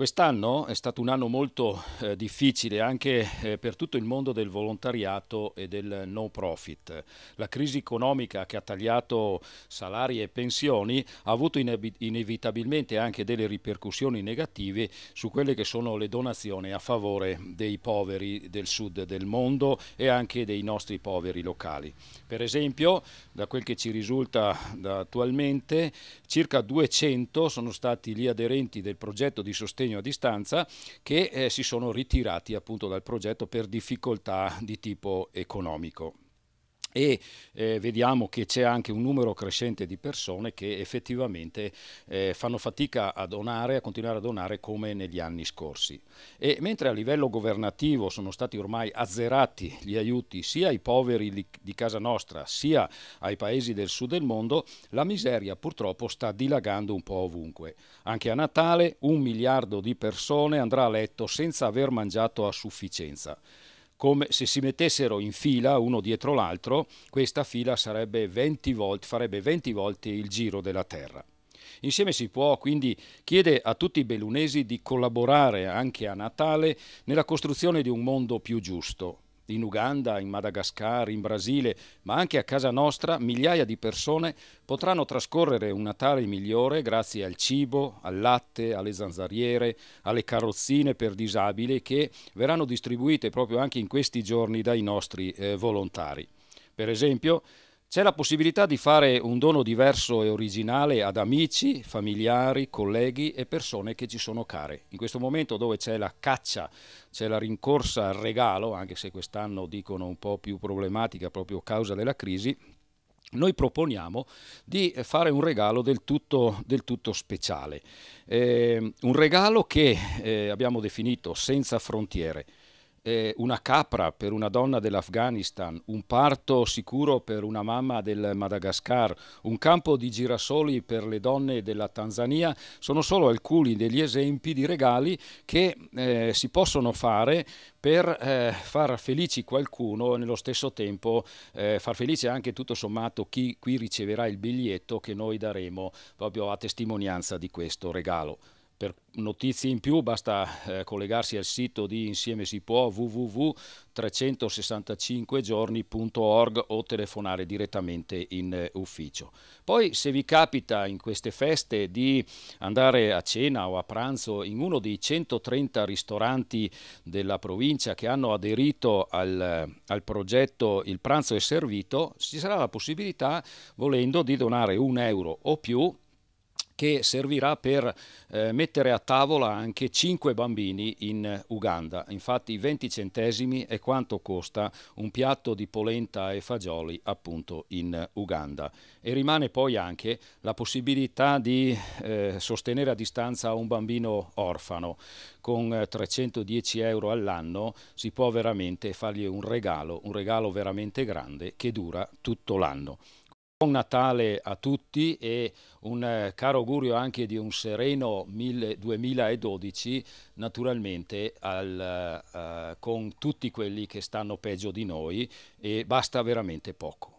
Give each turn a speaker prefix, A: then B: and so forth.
A: Quest'anno è stato un anno molto eh, difficile anche eh, per tutto il mondo del volontariato e del no profit. La crisi economica che ha tagliato salari e pensioni ha avuto inev inevitabilmente anche delle ripercussioni negative su quelle che sono le donazioni a favore dei poveri del sud del mondo e anche dei nostri poveri locali. Per esempio, da quel che ci risulta attualmente, circa 200 sono stati gli aderenti del progetto di sostegno sostegno a distanza che eh, si sono ritirati appunto dal progetto per difficoltà di tipo economico e eh, vediamo che c'è anche un numero crescente di persone che effettivamente eh, fanno fatica a donare, a continuare a donare come negli anni scorsi. E mentre a livello governativo sono stati ormai azzerati gli aiuti sia ai poveri di casa nostra sia ai paesi del sud del mondo, la miseria purtroppo sta dilagando un po' ovunque. Anche a Natale un miliardo di persone andrà a letto senza aver mangiato a sufficienza come se si mettessero in fila uno dietro l'altro, questa fila 20 volt, farebbe 20 volte il giro della Terra. Insieme si può, quindi chiedere a tutti i belunesi di collaborare anche a Natale nella costruzione di un mondo più giusto, in Uganda, in Madagascar, in Brasile, ma anche a casa nostra migliaia di persone potranno trascorrere un Natale migliore grazie al cibo, al latte, alle zanzariere, alle carrozzine per disabili che verranno distribuite proprio anche in questi giorni dai nostri eh, volontari. Per esempio, c'è la possibilità di fare un dono diverso e originale ad amici, familiari, colleghi e persone che ci sono care. In questo momento dove c'è la caccia, c'è la rincorsa al regalo, anche se quest'anno dicono un po' più problematica proprio a causa della crisi, noi proponiamo di fare un regalo del tutto, del tutto speciale. Eh, un regalo che eh, abbiamo definito senza frontiere eh, una capra per una donna dell'Afghanistan, un parto sicuro per una mamma del Madagascar, un campo di girasoli per le donne della Tanzania, sono solo alcuni degli esempi di regali che eh, si possono fare per eh, far felici qualcuno e nello stesso tempo eh, far felice anche tutto sommato chi qui riceverà il biglietto che noi daremo proprio a testimonianza di questo regalo. Per notizie in più basta eh, collegarsi al sito di Insieme si può www.365giorni.org o telefonare direttamente in eh, ufficio. Poi se vi capita in queste feste di andare a cena o a pranzo in uno dei 130 ristoranti della provincia che hanno aderito al, eh, al progetto Il pranzo è servito, ci sarà la possibilità volendo di donare un euro o più che servirà per eh, mettere a tavola anche 5 bambini in Uganda. Infatti 20 centesimi è quanto costa un piatto di polenta e fagioli appunto in Uganda. E rimane poi anche la possibilità di eh, sostenere a distanza un bambino orfano. Con 310 eh, euro all'anno si può veramente fargli un regalo, un regalo veramente grande che dura tutto l'anno. Buon Natale a tutti e un eh, caro augurio anche di un sereno 2012 naturalmente al, uh, con tutti quelli che stanno peggio di noi e basta veramente poco.